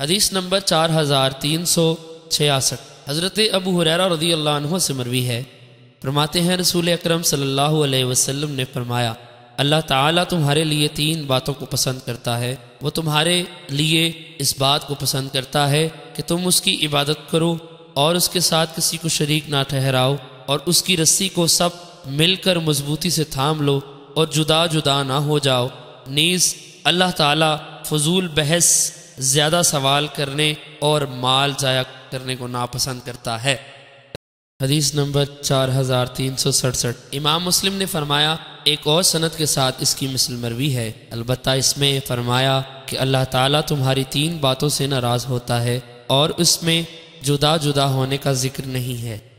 हदीस नंबर चार हज़ार तीन सौ छियासठ हज़रत अबू हुररा रदी अल्लाह से मरवी है फरमाते हैं रसूल अकरम सल्लल्लाहु अलैहि वसल्लम ने फरमाया अल्लाह ताला तुम्हारे लिए तीन बातों को पसंद करता है वो तुम्हारे लिए इस बात को पसंद करता है कि तुम उसकी इबादत करो और उसके साथ किसी को शरीक ना ठहराओ और उसकी रस्सी को सब मिलकर मजबूती से थाम लो और जुदा जुदा ना हो जाओ नीज़ अल्लाह ताला फजूल बहस ज़्यादा सवाल करने और माल ज़ाया करने को नापसंद करता है हदीस नंबर चार हज़ार तीन सौ सड़सठ इमाम मुस्लिम ने फरमाया एक और सनत के साथ इसकी मिसल मरवी है अलबत् इसमें फरमाया कि अल्लाह ताला तुम्हारी तीन बातों से नाराज़ होता है और उसमें जुदा जुदा होने का जिक्र नहीं है